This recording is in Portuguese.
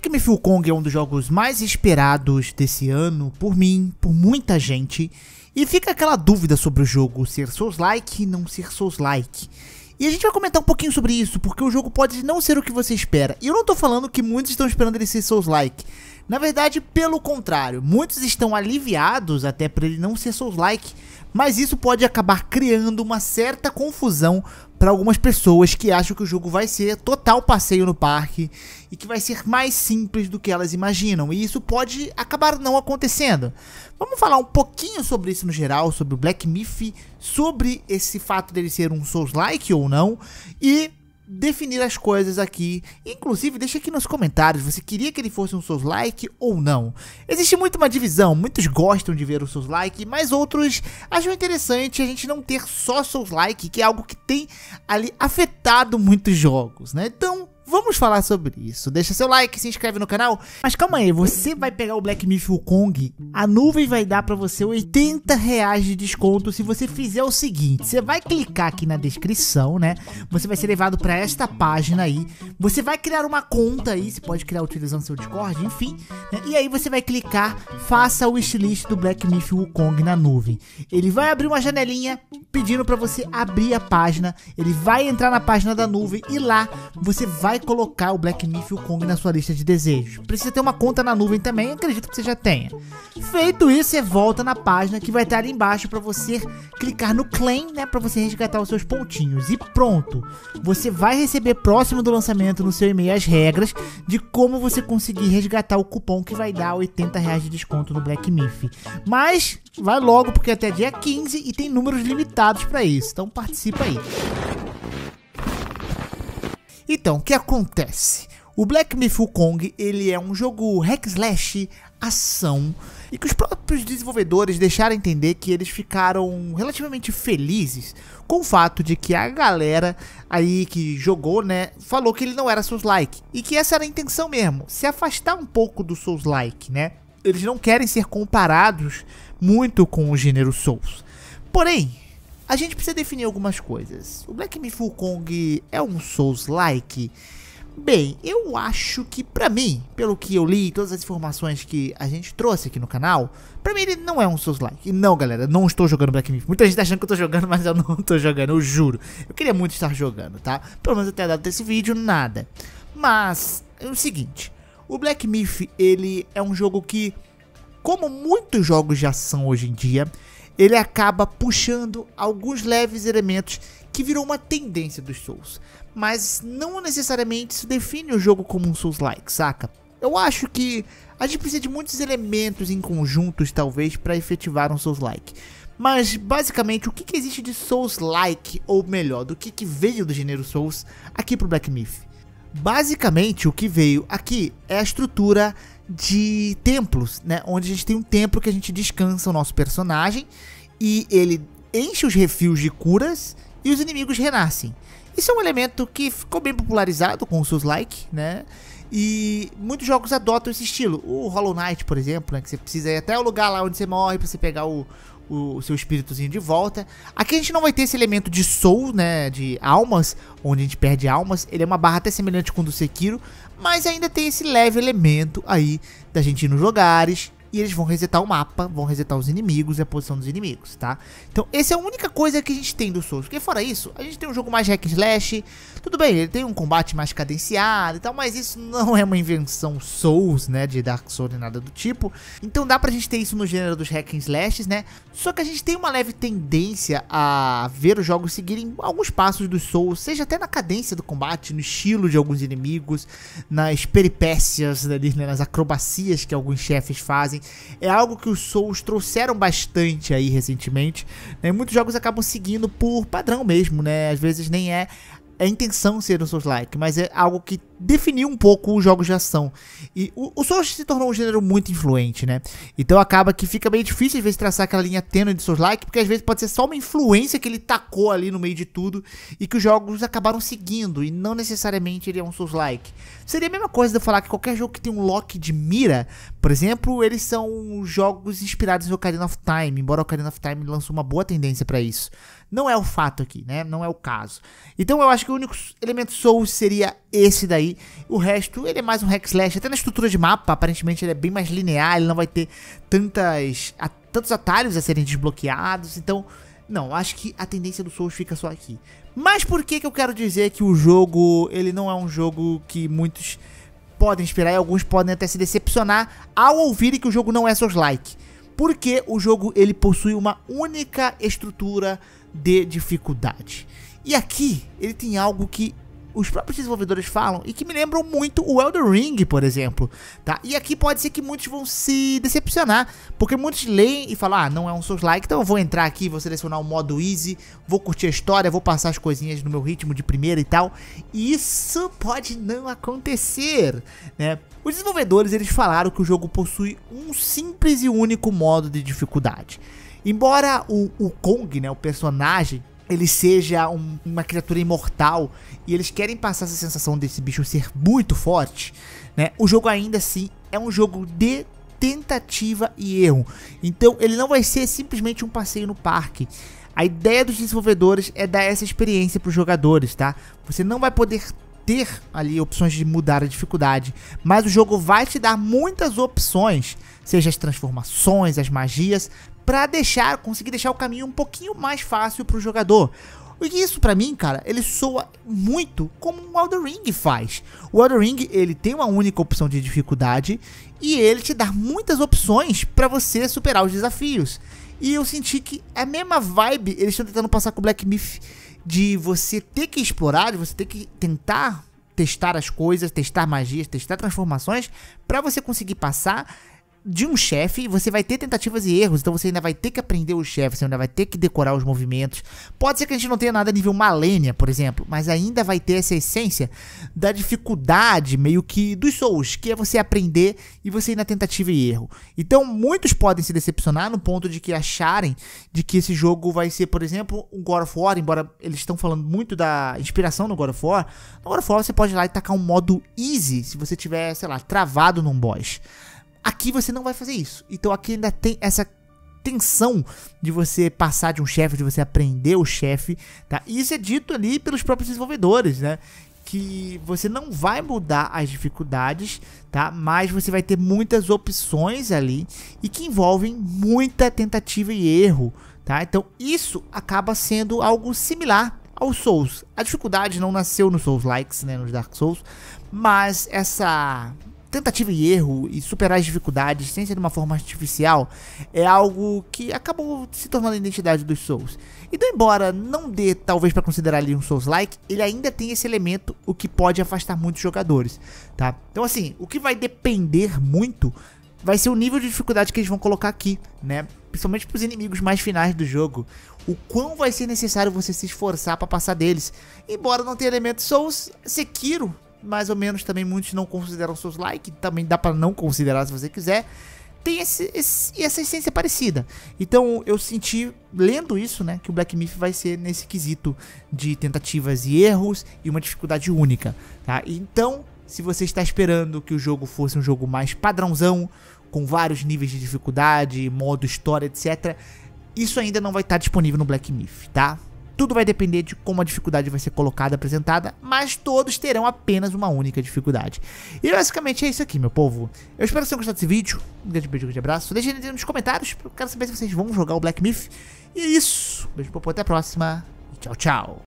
Black é Myth Kong é um dos jogos mais esperados desse ano, por mim, por muita gente, e fica aquela dúvida sobre o jogo ser Souls-like e não ser Souls-like. E a gente vai comentar um pouquinho sobre isso, porque o jogo pode não ser o que você espera. E eu não tô falando que muitos estão esperando ele ser Souls-like. Na verdade, pelo contrário, muitos estão aliviados até para ele não ser Souls-like, mas isso pode acabar criando uma certa confusão para algumas pessoas que acham que o jogo vai ser total passeio no parque e que vai ser mais simples do que elas imaginam, e isso pode acabar não acontecendo. Vamos falar um pouquinho sobre isso no geral, sobre o Black Myth, sobre esse fato dele ser um Souls-like ou não, e definir as coisas aqui. Inclusive, deixa aqui nos comentários, você queria que ele fosse um Souls like ou não? Existe muito uma divisão, muitos gostam de ver o Souls like, mas outros acham interessante a gente não ter só Souls like, que é algo que tem ali afetado muitos jogos, né? Então, Vamos falar sobre isso. Deixa seu like, se inscreve no canal. Mas calma aí, você vai pegar o Black Myth Wukong, a nuvem vai dar para você 80 reais de desconto se você fizer o seguinte. Você vai clicar aqui na descrição, né? Você vai ser levado para esta página aí. Você vai criar uma conta aí, você pode criar utilizando seu Discord, enfim. Né? E aí você vai clicar, faça o wishlist do Black Myth Wukong na nuvem. Ele vai abrir uma janelinha pedindo para você abrir a página. Ele vai entrar na página da nuvem e lá você vai vai colocar o Black Myth e o Kong na sua lista de desejos. Precisa ter uma conta na nuvem também, acredito que você já tenha. Feito isso, você volta na página que vai estar ali embaixo para você clicar no claim, né, para você resgatar os seus pontinhos. E pronto, você vai receber próximo do lançamento no seu e-mail as regras de como você conseguir resgatar o cupom que vai dar 80 reais de desconto no Black Myth. Mas vai logo porque até dia 15 e tem números limitados para isso. Então participa aí. Então, o que acontece? O Black Myth Wukong, ele é um jogo hack slash ação e que os próprios desenvolvedores deixaram entender que eles ficaram relativamente felizes com o fato de que a galera aí que jogou, né, falou que ele não era Souls-like e que essa era a intenção mesmo, se afastar um pouco do Souls-like, né? Eles não querem ser comparados muito com o gênero Souls. Porém, a gente precisa definir algumas coisas. O Black Myth Kong é um Souls-like? Bem, eu acho que para mim, pelo que eu li, todas as informações que a gente trouxe aqui no canal, para mim ele não é um Souls-like. E não, galera, não estou jogando Black Myth. Muita gente tá achando que eu tô jogando, mas eu não tô jogando, eu juro. Eu queria muito estar jogando, tá? Pelo menos até a data desse vídeo, nada. Mas, é o seguinte, o Black Myth, ele é um jogo que, como muitos jogos de ação hoje em dia, ele acaba puxando alguns leves elementos que virou uma tendência dos Souls. Mas não necessariamente isso define o jogo como um Souls-like, saca? Eu acho que a gente precisa de muitos elementos em conjuntos, talvez, para efetivar um Souls-like. Mas, basicamente, o que, que existe de Souls-like, ou melhor, do que, que veio do gênero Souls aqui pro Black Myth? Basicamente, o que veio aqui é a estrutura de templos, né? Onde a gente tem um templo que a gente descansa o nosso personagem e ele enche os refios de curas e os inimigos renascem. Isso é um elemento que ficou bem popularizado com os seus like, né? E muitos jogos adotam esse estilo. O Hollow Knight, por exemplo, né? Que você precisa ir até o lugar lá onde você morre pra você pegar o, o, o seu espíritozinho de volta. Aqui a gente não vai ter esse elemento de soul, né, de almas, onde a gente perde almas. Ele é uma barra até semelhante com o do Sekiro, mas ainda tem esse leve elemento aí da gente ir nos lugares, e eles vão resetar o mapa, vão resetar os inimigos e a posição dos inimigos, tá? Então, essa é a única coisa que a gente tem do Souls, porque fora isso, a gente tem um jogo mais hack and slash, tudo bem, ele tem um combate mais cadenciado e tal, mas isso não é uma invenção Souls, né, de Dark Souls e nada do tipo, então dá pra gente ter isso no gênero dos hack and slashes, né? Só que a gente tem uma leve tendência a ver os jogos seguirem alguns passos do Souls, seja até na cadência do combate, no estilo de alguns inimigos, nas peripécias né, nas acrobacias que alguns chefes fazem, fazem. É algo que os Souls trouxeram bastante aí recentemente. Né? Muitos jogos acabam seguindo por padrão mesmo, né? Às vezes nem é a intenção ser um Souls-like, mas é algo que definiu um pouco os jogos de ação. E o, o Souls se tornou um gênero muito influente, né? Então acaba que fica meio difícil às vezes traçar aquela linha tênue de Souls-like, porque às vezes pode ser só uma influência que ele tacou ali no meio de tudo e que os jogos acabaram seguindo, e não necessariamente ele é um Souls-like. Seria a mesma coisa de eu falar que qualquer jogo que tem um lock de mira por exemplo, eles são jogos inspirados em Ocarina of Time, embora Ocarina of Time lançou uma boa tendência para isso. Não é o fato aqui, né? Não é o caso. Então eu acho que o único elemento Souls seria esse daí. O resto, ele é mais um hack slash. Até na estrutura de mapa, aparentemente ele é bem mais linear, ele não vai ter tantas, a, tantos atalhos a serem desbloqueados. Então, não, acho que a tendência do Souls fica só aqui. Mas por que, que eu quero dizer que o jogo, ele não é um jogo que muitos podem esperar e alguns podem até se decepcionar ao ouvirem que o jogo não é Souls-like. Porque o jogo ele possui uma única estrutura de dificuldade. E aqui ele tem algo que os próprios desenvolvedores falam e que me lembram muito o Elden Ring, por exemplo, tá? E aqui pode ser que muitos vão se decepcionar, porque muitos leem e falam, ah, não é um Souls-like, então eu vou entrar aqui, vou selecionar o modo easy, vou curtir a história, vou passar as coisinhas no meu ritmo de primeira e tal. E isso pode não acontecer, né? Os desenvolvedores, eles falaram que o jogo possui um simples e único modo de dificuldade. Embora o, o Kong, né, o personagem, ele seja um, uma criatura imortal e eles querem passar essa sensação desse bicho ser muito forte, né? O jogo ainda assim é um jogo de tentativa e erro. Então ele não vai ser simplesmente um passeio no parque. A ideia dos desenvolvedores é dar essa experiência para os jogadores, tá? Você não vai poder ter ali opções de mudar a dificuldade, mas o jogo vai te dar muitas opções, seja as transformações, as magias, para deixar, conseguir deixar o caminho um pouquinho mais fácil para o jogador. E isso para mim, cara, ele soa muito como o Elden Ring faz. O Elden Ring, ele tem uma única opção de dificuldade e ele te dá muitas opções para você superar os desafios. E eu senti que é a mesma vibe eles estão tentando passar com o Black Myth de você ter que explorar, de você ter que tentar testar as coisas, testar magias, testar transformações para você conseguir passar de um chefe, você vai ter tentativas e erros, então você ainda vai ter que aprender o chefe, você ainda vai ter que decorar os movimentos. Pode ser que a gente não tenha nada nível Malenia, por exemplo, mas ainda vai ter essa essência da dificuldade meio que dos Souls, que é você aprender e você ir na tentativa e erro. Então, muitos podem se decepcionar no ponto de que acharem de que esse jogo vai ser, por exemplo, um God of War, embora eles estão falando muito da inspiração no God of War. No God of War você pode ir lá e tacar um modo easy, se você tiver, sei lá, travado num boss. Aqui você não vai fazer isso. Então aqui ainda tem essa tensão de você passar de um chefe, de você aprender o chefe, tá? E isso é dito ali pelos próprios desenvolvedores, né? Que você não vai mudar as dificuldades, tá? Mas você vai ter muitas opções ali e que envolvem muita tentativa e erro, tá? Então isso acaba sendo algo similar ao Souls. A dificuldade não nasceu nos Souls likes, né, nos Dark Souls, mas essa tentativa e erro e superar as dificuldades sem ser de uma forma artificial é algo que acabou se tornando a identidade dos Souls. Então, embora não dê talvez para considerar ele um Souls-like, ele ainda tem esse elemento o que pode afastar muitos jogadores, tá? Então, assim, o que vai depender muito vai ser o nível de dificuldade que eles vão colocar aqui, né? Principalmente para os inimigos mais finais do jogo. O quão vai ser necessário você se esforçar para passar deles. Embora não tenha elementos Souls, Sekiro mais ou menos também muitos não consideram seus likes, também dá para não considerar se você quiser. Tem esse, esse, essa essência parecida. Então eu senti, lendo isso, né, que o Black Myth vai ser nesse quesito de tentativas e erros e uma dificuldade única. Tá? Então, se você está esperando que o jogo fosse um jogo mais padrãozão, com vários níveis de dificuldade, modo história, etc., isso ainda não vai estar disponível no Black Myth, tá? Tudo vai depender de como a dificuldade vai ser colocada, apresentada, mas todos terão apenas uma única dificuldade. E basicamente é isso aqui, meu povo. Eu espero que vocês tenham gostado desse vídeo. Um grande beijo, um grande abraço. Deixem nos comentários, eu quero saber se vocês vão jogar o Black Myth. E é isso. Beijo, povo, até a próxima. E tchau, tchau.